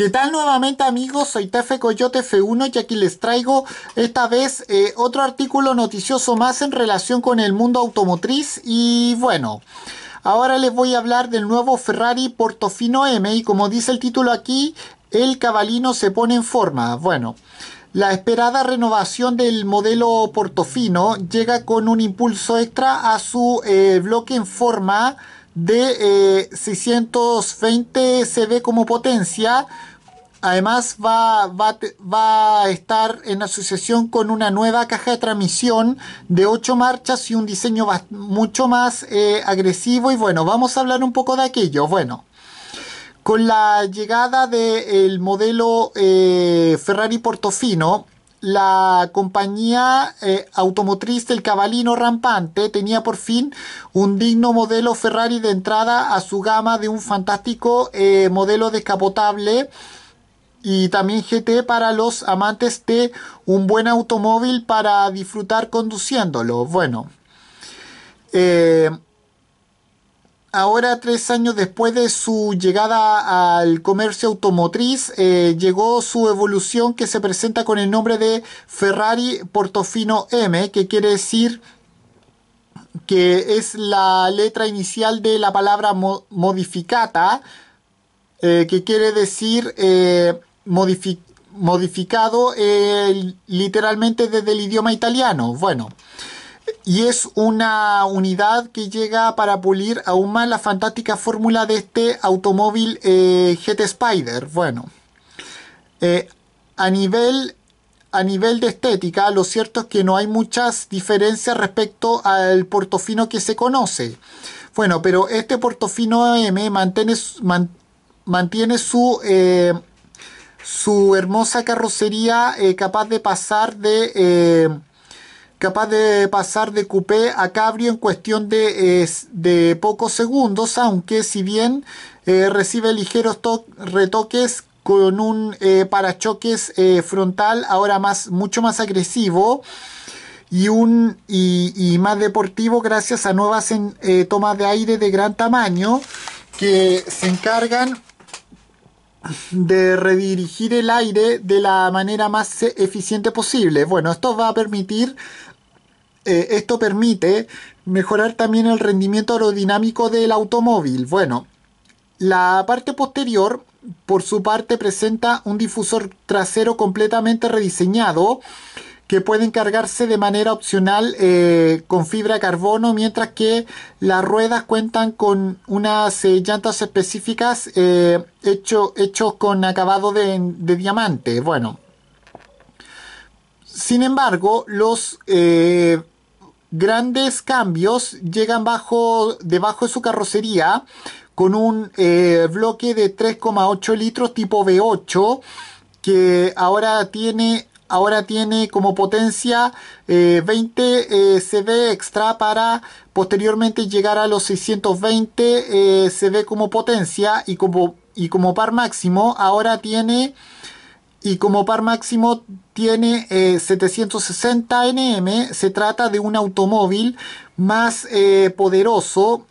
¿Qué tal nuevamente amigos? Soy Tefe Coyote F1 y aquí les traigo esta vez eh, otro artículo noticioso más en relación con el mundo automotriz y bueno... Ahora les voy a hablar del nuevo Ferrari Portofino M y como dice el título aquí, el cabalino se pone en forma. Bueno, la esperada renovación del modelo Portofino llega con un impulso extra a su eh, bloque en forma de 620 eh, CV como potencia Además va, va, a estar en asociación con una nueva caja de transmisión de 8 marchas y un diseño mucho más eh, agresivo y bueno, vamos a hablar un poco de aquello. Bueno, con la llegada del modelo eh, Ferrari Portofino, la compañía eh, automotriz del cabalino rampante tenía por fin un digno modelo Ferrari de entrada a su gama de un fantástico modelo descapotable y también GT para los amantes de un buen automóvil para disfrutar conduciéndolo. Bueno, eh, ahora tres años después de su llegada al comercio automotriz, eh, llegó su evolución que se presenta con el nombre de Ferrari Portofino M, que quiere decir que es la letra inicial de la palabra modificata, eh, que quiere decir modificado eh, literalmente desde el idioma italiano. Bueno, y es una unidad que llega para pulir aún más la fantástica fórmula de este automóvil eh, GT Spider. Bueno, eh, a nivel... A nivel de estética, lo cierto es que no hay muchas diferencias respecto al portofino que se conoce. Bueno, pero este portofino M mantiene, mantiene su eh, su hermosa carrocería eh, capaz de pasar de eh, capaz de pasar de coupé a cabrio en cuestión de, eh, de pocos segundos aunque si bien recibe ligeros retoques con un parachoques frontal ahora más mucho más agresivo y, un, y, más deportivo gracias a nuevas tomas de aire de gran tamaño que se encargan de redirigir el aire de la manera más e-, eficiente posible. Bueno, esto va a permitir, eh, esto permite mejorar también el rendimiento aerodinámico del automóvil. Bueno, la parte posterior, por su parte, presenta un difusor trasero completamente rediseñado que pueden cargarse de manera opcional eh, con fibra de carbono, mientras que las ruedas cuentan con unas eh, llantas específicas eh, hechos con acabado de, diamante. Bueno, sin embargo, los eh, grandes cambios llegan bajo, debajo de su carrocería con un bloque de 3,8 litros tipo V8 que ahora tiene ahora tiene como potencia 20 eh, CV eh, extra para posteriormente llegar a los 620 CV eh, como potencia y como, y como par máximo ahora tiene y como par máximo tiene 760 NM, se trata de un automóvil más poderoso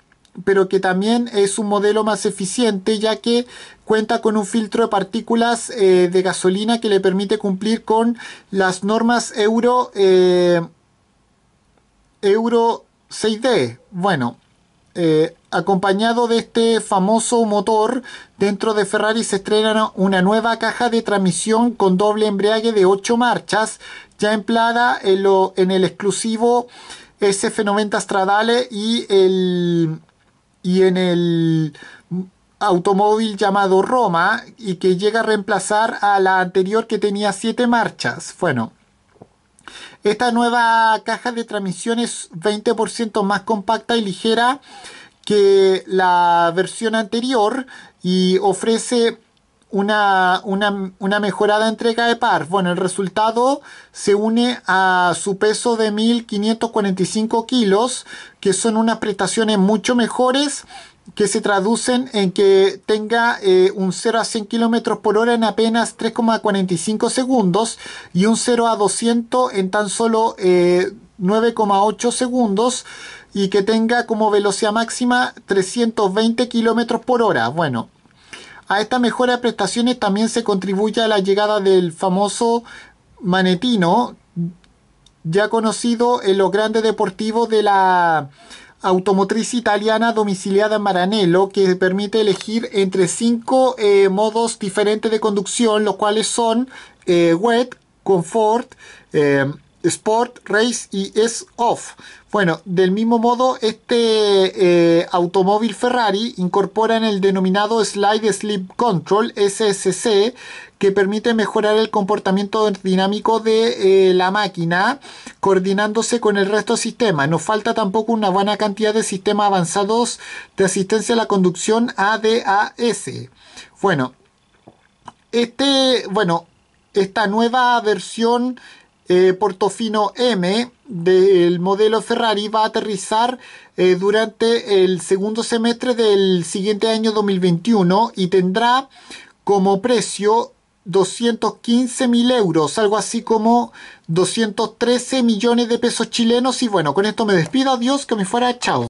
pero que también es un modelo más eficiente ya que cuenta con un filtro de partículas eh, de gasolina que le permite cumplir con las normas euro eh, euro 6D bueno eh, acompañado de este famoso motor dentro de Ferrari se estrena una nueva caja de transmisión con doble embriague de 8 marchas ya empleada en, en el exclusivo SF90 Stradale y el y en el automóvil llamado Roma y que llega a reemplazar a la anterior que tenía siete marchas. Bueno, esta nueva caja de transmisión es 20% más compacta y ligera que la versión anterior y ofrece una, mejorada entrega de par. Bueno, el resultado se une a su peso de 1545 kilos, que son unas prestaciones mucho mejores que se traducen en que tenga eh, un 0 a 100 km por hora en apenas 3,45 segundos y un 0 a 200 en tan solo 9,8 eh, segundos y que tenga como velocidad máxima 320 km por hora. Bueno, a esta mejora de prestaciones también se contribuye a la llegada del famoso manetino, ya conocido en los grandes deportivos de la automotriz italiana domiciliada Maranello, que permite elegir entre cinco eh, modos diferentes de conducción, los cuales son eh, wet, confort, eh, Sport, Race y S-Off. Bueno, del mismo modo, este eh, automóvil Ferrari incorpora en el denominado Slide Slip Control, SSC, que permite mejorar el comportamiento dinámico de eh, la máquina coordinándose con el resto del sistema. Nos falta tampoco una buena cantidad de sistemas avanzados de asistencia a la conducción ADAS. Bueno, este, bueno, esta nueva versión eh, Portofino M del modelo Ferrari va a aterrizar eh, durante el segundo semestre del siguiente año 2021 y tendrá como precio 215 mil euros, algo así como 213 millones de pesos chilenos. Y bueno, con esto me despido. Adiós, que me fuera. Chao.